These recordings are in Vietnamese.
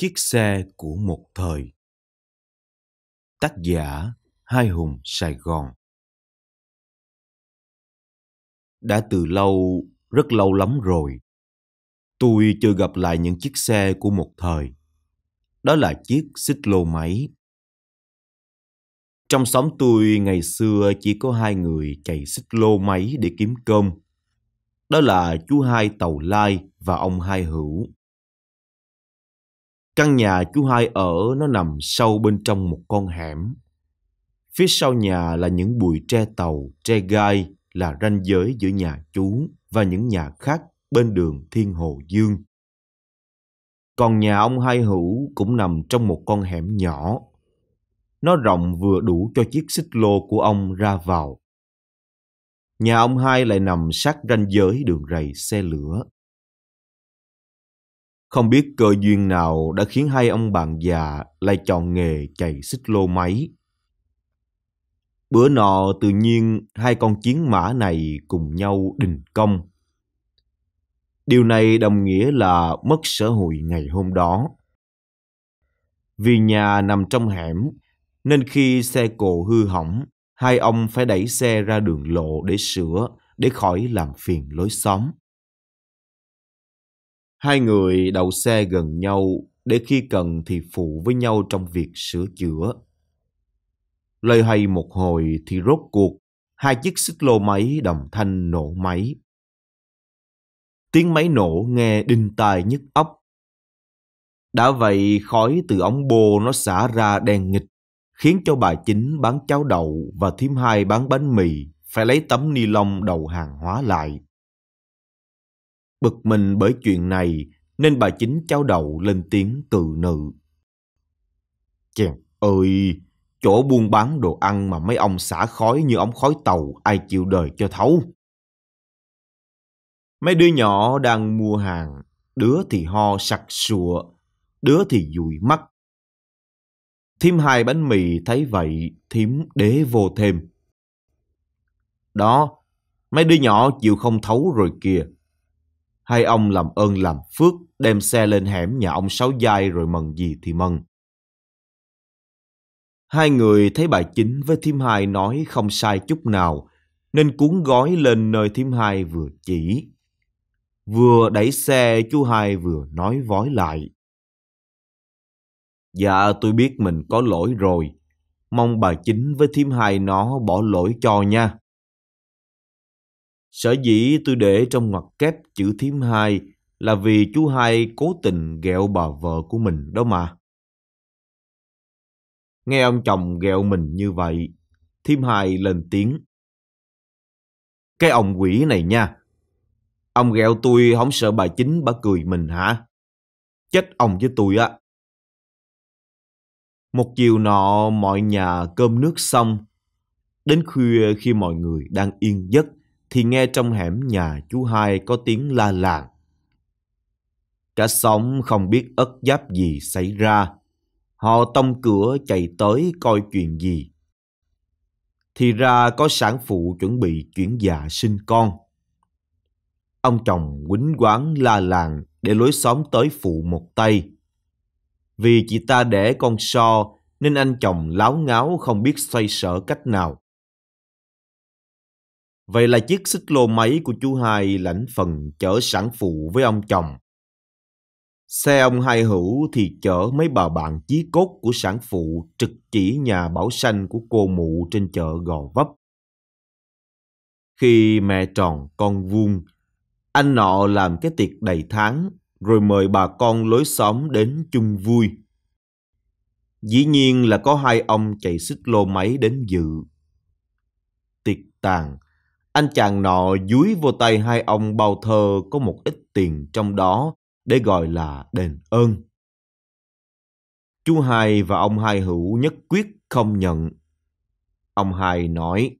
Chiếc xe của một thời Tác giả Hai Hùng Sài Gòn Đã từ lâu, rất lâu lắm rồi, tôi chưa gặp lại những chiếc xe của một thời. Đó là chiếc xích lô máy. Trong xóm tôi ngày xưa chỉ có hai người chạy xích lô máy để kiếm cơm. Đó là chú hai Tàu Lai và ông Hai Hữu. Căn nhà chú hai ở nó nằm sâu bên trong một con hẻm. Phía sau nhà là những bụi tre tàu, tre gai là ranh giới giữa nhà chú và những nhà khác bên đường Thiên Hồ Dương. Còn nhà ông Hai Hữu cũng nằm trong một con hẻm nhỏ. Nó rộng vừa đủ cho chiếc xích lô của ông ra vào. Nhà ông Hai lại nằm sát ranh giới đường rầy xe lửa. Không biết cơ duyên nào đã khiến hai ông bạn già lại chọn nghề chạy xích lô máy. Bữa nọ tự nhiên hai con chiến mã này cùng nhau đình công. Điều này đồng nghĩa là mất sở hụi ngày hôm đó. Vì nhà nằm trong hẻm, nên khi xe cộ hư hỏng, hai ông phải đẩy xe ra đường lộ để sửa, để khỏi làm phiền lối xóm. Hai người đậu xe gần nhau để khi cần thì phụ với nhau trong việc sửa chữa. Lời hay một hồi thì rốt cuộc hai chiếc xích lô máy đồng thanh nổ máy. Tiếng máy nổ nghe đinh tai nhức óc. Đã vậy khói từ ống bô nó xả ra đen nghịch, khiến cho bà chính bán cháo đậu và thím hai bán bánh mì phải lấy tấm ni lông đầu hàng hóa lại. Bực mình bởi chuyện này nên bà chính cháu đầu lên tiếng từ nữ. Chèn ơi, chỗ buôn bán đồ ăn mà mấy ông xả khói như ống khói tàu ai chịu đời cho thấu. Mấy đứa nhỏ đang mua hàng, đứa thì ho sặc sụa, đứa thì dụi mắt. Thím hai bánh mì thấy vậy, thím đế vô thêm. Đó, mấy đứa nhỏ chịu không thấu rồi kìa. Hai ông làm ơn làm phước, đem xe lên hẻm nhà ông Sáu Giai rồi mần gì thì mần. Hai người thấy bà chính với thím hai nói không sai chút nào, nên cuốn gói lên nơi thím hai vừa chỉ. Vừa đẩy xe, chú hai vừa nói vói lại. Dạ tôi biết mình có lỗi rồi, mong bà chính với thím hai nó bỏ lỗi cho nha. Sở dĩ tôi để trong ngoặc kép chữ thím hai là vì chú hai cố tình ghẹo bà vợ của mình đó mà. Nghe ông chồng ghẹo mình như vậy, thím hai lên tiếng. Cái ông quỷ này nha, ông ghẹo tôi không sợ bà chính bà cười mình hả? Chết ông với tôi á. Một chiều nọ mọi nhà cơm nước xong, đến khuya khi mọi người đang yên giấc thì nghe trong hẻm nhà chú hai có tiếng la làng. Cả xóm không biết ất giáp gì xảy ra. Họ tông cửa chạy tới coi chuyện gì. Thì ra có sản phụ chuẩn bị chuyển dạ sinh con. Ông chồng quýnh quán la làng để lối xóm tới phụ một tay. Vì chị ta đẻ con so nên anh chồng láo ngáo không biết xoay sở cách nào. Vậy là chiếc xích lô máy của chú hai lãnh phần chở sản phụ với ông chồng. Xe ông hai hữu thì chở mấy bà bạn chí cốt của sản phụ trực chỉ nhà bảo sanh của cô mụ trên chợ Gò Vấp. Khi mẹ tròn con vuông, anh nọ làm cái tiệc đầy tháng rồi mời bà con lối xóm đến chung vui. Dĩ nhiên là có hai ông chạy xích lô máy đến dự. Tiệc tàn, anh chàng nọ dúi vô tay hai ông bao thơ có một ít tiền trong đó để gọi là đền ơn. Chú hai và ông hai hữu nhất quyết không nhận. Ông hai nói,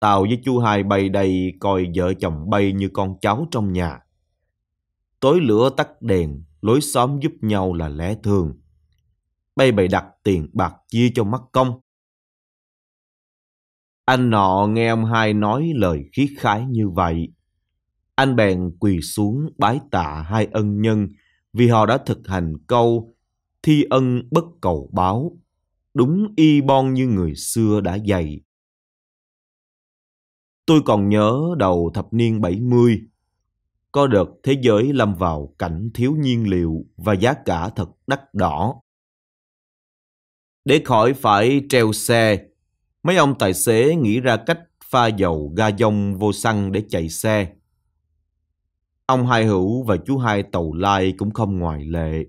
Tao với chú hai bay đây coi vợ chồng bay như con cháu trong nhà. Tối lửa tắt đèn, lối xóm giúp nhau là lẽ thường. Bay bày đặt tiền bạc chia cho mắt công. Anh nọ nghe ông hai nói lời khí khái như vậy. Anh bèn quỳ xuống bái tạ hai ân nhân vì họ đã thực hành câu thi ân bất cầu báo. Đúng y bon như người xưa đã dạy. Tôi còn nhớ đầu thập niên 70, có đợt thế giới lâm vào cảnh thiếu nhiên liệu và giá cả thật đắt đỏ. Để khỏi phải treo xe, Mấy ông tài xế nghĩ ra cách pha dầu ga dông vô xăng để chạy xe. Ông Hai Hữu và chú Hai Tàu Lai cũng không ngoại lệ.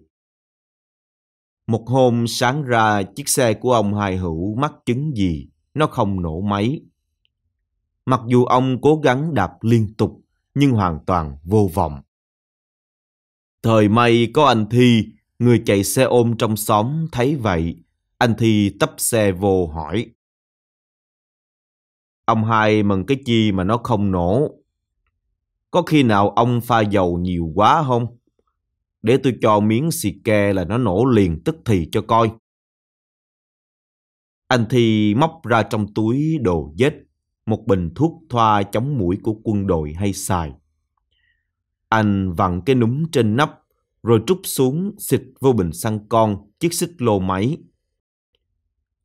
Một hôm sáng ra chiếc xe của ông Hai Hữu mắc chứng gì, nó không nổ máy. Mặc dù ông cố gắng đạp liên tục, nhưng hoàn toàn vô vọng. Thời may có anh Thi, người chạy xe ôm trong xóm thấy vậy, anh Thi tấp xe vô hỏi ông hai mừng cái chi mà nó không nổ. Có khi nào ông pha dầu nhiều quá không? Để tôi cho miếng xì ke là nó nổ liền tức thì cho coi. Anh Thi móc ra trong túi đồ vết một bình thuốc thoa chống mũi của quân đội hay xài. Anh vặn cái núm trên nắp rồi trút xuống xịt vô bình xăng con chiếc xích lô máy.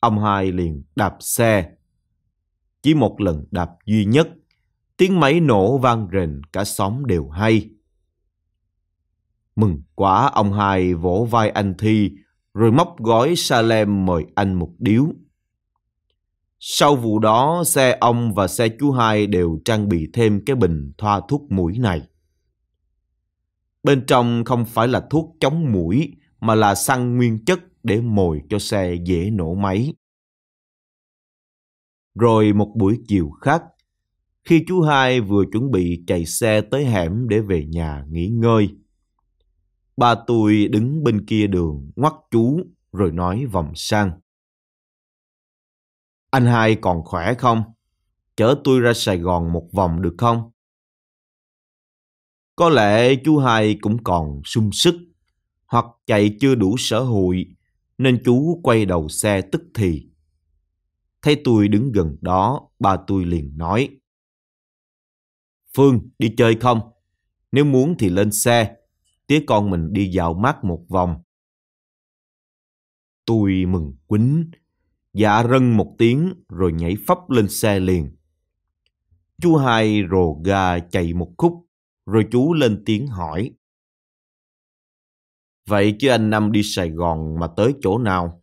Ông hai liền đạp xe chỉ một lần đạp duy nhất, tiếng máy nổ vang rền cả xóm đều hay. Mừng quá ông hai vỗ vai anh Thi rồi móc gói Salem mời anh một điếu. Sau vụ đó, xe ông và xe chú hai đều trang bị thêm cái bình thoa thuốc mũi này. Bên trong không phải là thuốc chống mũi mà là xăng nguyên chất để mồi cho xe dễ nổ máy. Rồi một buổi chiều khác, khi chú hai vừa chuẩn bị chạy xe tới hẻm để về nhà nghỉ ngơi, ba tôi đứng bên kia đường ngoắt chú rồi nói vòng sang. Anh hai còn khỏe không? Chở tôi ra Sài Gòn một vòng được không? Có lẽ chú hai cũng còn sung sức hoặc chạy chưa đủ sở hội nên chú quay đầu xe tức thì Thấy tôi đứng gần đó, ba tôi liền nói. Phương, đi chơi không? Nếu muốn thì lên xe, tía con mình đi dạo mát một vòng. Tôi mừng quýnh, dạ rân một tiếng rồi nhảy phấp lên xe liền. Chú hai rồ gà chạy một khúc, rồi chú lên tiếng hỏi. Vậy chứ anh Năm đi Sài Gòn mà tới chỗ nào?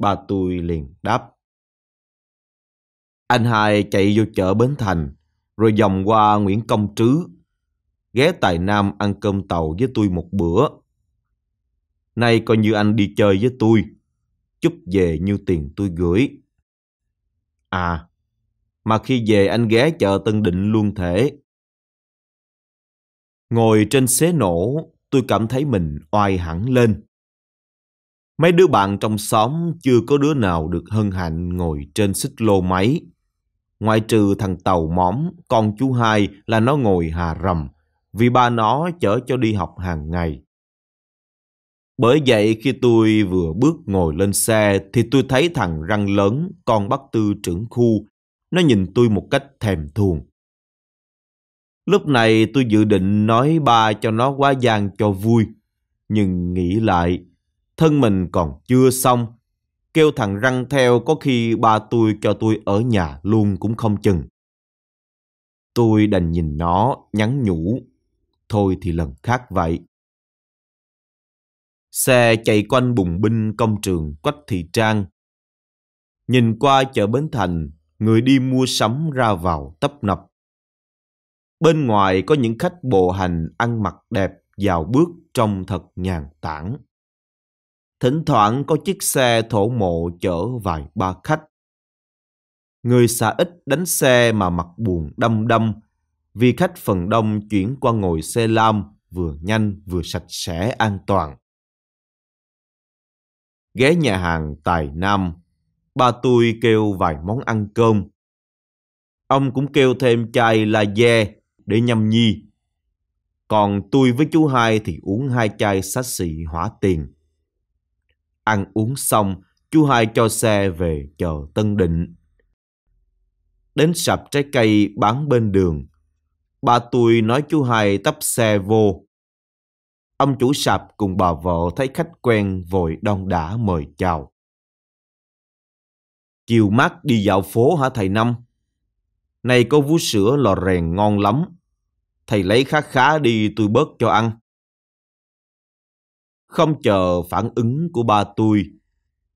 Ba tôi liền đáp. Anh hai chạy vô chợ Bến Thành, rồi dòng qua Nguyễn Công Trứ, ghé Tài Nam ăn cơm tàu với tôi một bữa. Nay coi như anh đi chơi với tôi, chút về như tiền tôi gửi. À, mà khi về anh ghé chợ Tân Định luôn thể. Ngồi trên xế nổ, tôi cảm thấy mình oai hẳn lên. Mấy đứa bạn trong xóm chưa có đứa nào được hân hạnh ngồi trên xích lô máy. Ngoại trừ thằng Tàu Móm, con chú hai là nó ngồi hà rầm, vì ba nó chở cho đi học hàng ngày. Bởi vậy khi tôi vừa bước ngồi lên xe thì tôi thấy thằng răng lớn, con bác tư trưởng khu, nó nhìn tôi một cách thèm thuồng. Lúc này tôi dự định nói ba cho nó quá gian cho vui, nhưng nghĩ lại thân mình còn chưa xong. Kêu thằng răng theo có khi ba tôi cho tôi ở nhà luôn cũng không chừng. Tôi đành nhìn nó nhắn nhủ. Thôi thì lần khác vậy. Xe chạy quanh bùng binh công trường Quách Thị Trang. Nhìn qua chợ Bến Thành, người đi mua sắm ra vào tấp nập. Bên ngoài có những khách bộ hành ăn mặc đẹp, dạo bước trông thật nhàn tản thỉnh thoảng có chiếc xe thổ mộ chở vài ba khách. Người xa ít đánh xe mà mặt buồn đâm đâm, vì khách phần đông chuyển qua ngồi xe lam vừa nhanh vừa sạch sẽ an toàn. Ghé nhà hàng Tài Nam, ba tôi kêu vài món ăn cơm. Ông cũng kêu thêm chai la dê để nhâm nhi. Còn tôi với chú hai thì uống hai chai xá xị hỏa tiền. Ăn uống xong, chú hai cho xe về chợ Tân Định. Đến sạp trái cây bán bên đường, bà tôi nói chú hai tấp xe vô. Ông chủ sạp cùng bà vợ thấy khách quen vội đon đã mời chào. Chiều mát đi dạo phố hả thầy Năm? Này có vú sữa lò rèn ngon lắm. Thầy lấy khá khá đi tôi bớt cho ăn. Không chờ phản ứng của ba tôi,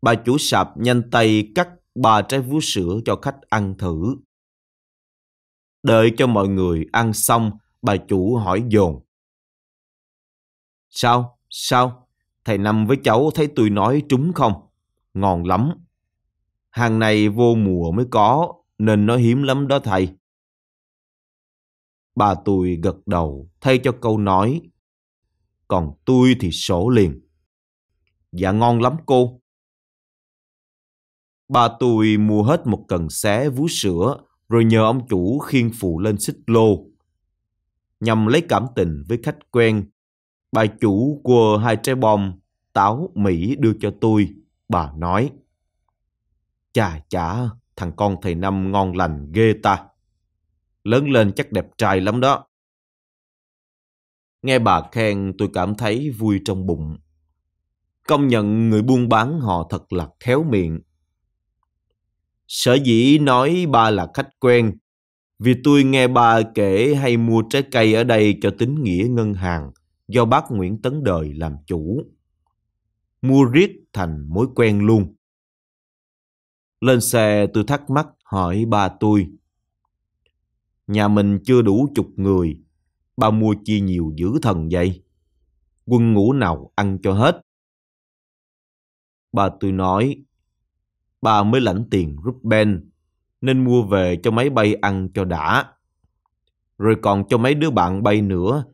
bà chủ sạp nhanh tay cắt ba trái vú sữa cho khách ăn thử. Đợi cho mọi người ăn xong, bà chủ hỏi dồn. Sao? Sao? Thầy Năm với cháu thấy tôi nói trúng không? Ngon lắm. Hàng này vô mùa mới có, nên nó hiếm lắm đó thầy. Bà tôi gật đầu thay cho câu nói còn tôi thì sổ liền. Dạ ngon lắm cô. Ba tôi mua hết một cần xé vú sữa rồi nhờ ông chủ khiêng phụ lên xích lô. Nhằm lấy cảm tình với khách quen, bà chủ quờ hai trái bom, táo, Mỹ đưa cho tôi. Bà nói, Chà chà, thằng con thầy Năm ngon lành ghê ta. Lớn lên chắc đẹp trai lắm đó. Nghe bà khen tôi cảm thấy vui trong bụng. Công nhận người buôn bán họ thật là khéo miệng. Sở dĩ nói ba là khách quen, vì tôi nghe ba kể hay mua trái cây ở đây cho tín nghĩa ngân hàng do bác Nguyễn Tấn Đời làm chủ. Mua riết thành mối quen luôn. Lên xe tôi thắc mắc hỏi ba tôi. Nhà mình chưa đủ chục người, ba mua chi nhiều giữ thần vậy? Quân ngủ nào ăn cho hết? Ba tôi nói, ba mới lãnh tiền Ruben, nên mua về cho mấy bay ăn cho đã. Rồi còn cho mấy đứa bạn bay nữa,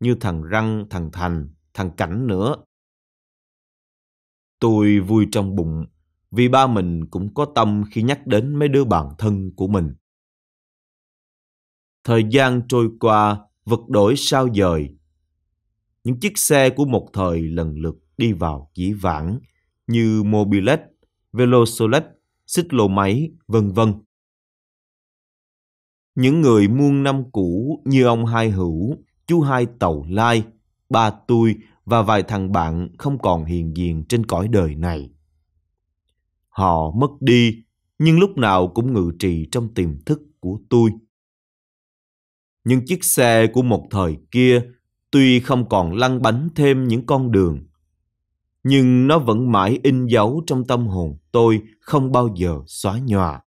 như thằng Răng, thằng Thành, thằng Cảnh nữa. Tôi vui trong bụng vì ba mình cũng có tâm khi nhắc đến mấy đứa bạn thân của mình. Thời gian trôi qua, vật đổi sao dời. Những chiếc xe của một thời lần lượt đi vào dĩ vãng như Mobilet, Velosolet, xích lô máy, vân vân. Những người muôn năm cũ như ông Hai Hữu, chú Hai Tàu Lai, ba tôi và vài thằng bạn không còn hiền diện trên cõi đời này. Họ mất đi, nhưng lúc nào cũng ngự trị trong tiềm thức của tôi – nhưng chiếc xe của một thời kia tuy không còn lăn bánh thêm những con đường, nhưng nó vẫn mãi in dấu trong tâm hồn tôi không bao giờ xóa nhòa.